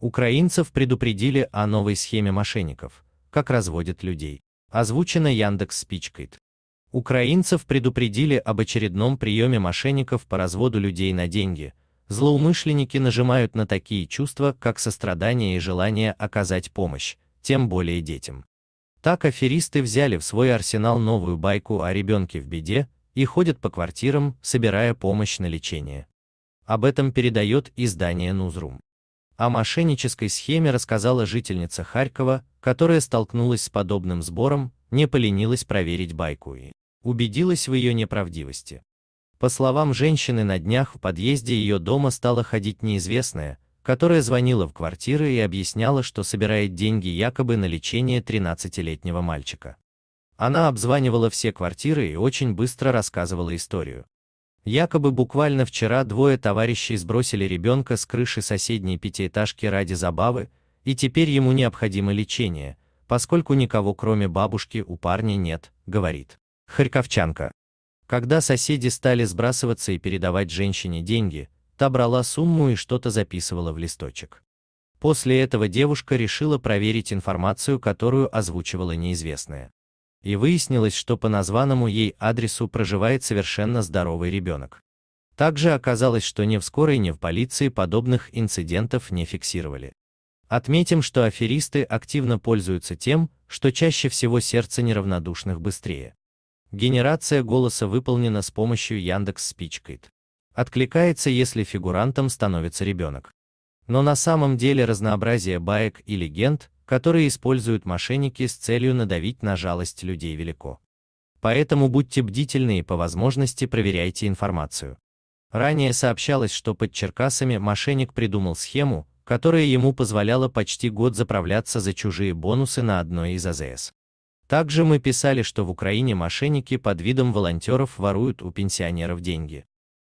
Украинцев предупредили о новой схеме мошенников, как разводят людей. Озвучено Яндекс Спичкайт. Украинцев предупредили об очередном приеме мошенников по разводу людей на деньги. Злоумышленники нажимают на такие чувства, как сострадание и желание оказать помощь, тем более детям. Так аферисты взяли в свой арсенал новую байку о ребенке в беде и ходят по квартирам, собирая помощь на лечение. Об этом передает издание Нузрум. О мошеннической схеме рассказала жительница Харькова, которая столкнулась с подобным сбором, не поленилась проверить байку и убедилась в ее неправдивости. По словам женщины, на днях в подъезде ее дома стала ходить неизвестная, которая звонила в квартиры и объясняла, что собирает деньги якобы на лечение 13-летнего мальчика. Она обзванивала все квартиры и очень быстро рассказывала историю. Якобы буквально вчера двое товарищей сбросили ребенка с крыши соседней пятиэтажки ради забавы, и теперь ему необходимо лечение, поскольку никого кроме бабушки у парня нет, говорит. Харьковчанка. Когда соседи стали сбрасываться и передавать женщине деньги, та брала сумму и что-то записывала в листочек. После этого девушка решила проверить информацию, которую озвучивала неизвестная и выяснилось, что по названному ей адресу проживает совершенно здоровый ребенок. Также оказалось, что ни в скорой, ни в полиции подобных инцидентов не фиксировали. Отметим, что аферисты активно пользуются тем, что чаще всего сердце неравнодушных быстрее. Генерация голоса выполнена с помощью Яндекс SpeechKit. Откликается, если фигурантом становится ребенок. Но на самом деле разнообразие баек и легенд которые используют мошенники с целью надавить на жалость людей велико. Поэтому будьте бдительны и по возможности проверяйте информацию. Ранее сообщалось, что под Черкасами мошенник придумал схему, которая ему позволяла почти год заправляться за чужие бонусы на одной из АЗС. Также мы писали, что в Украине мошенники под видом волонтеров воруют у пенсионеров деньги.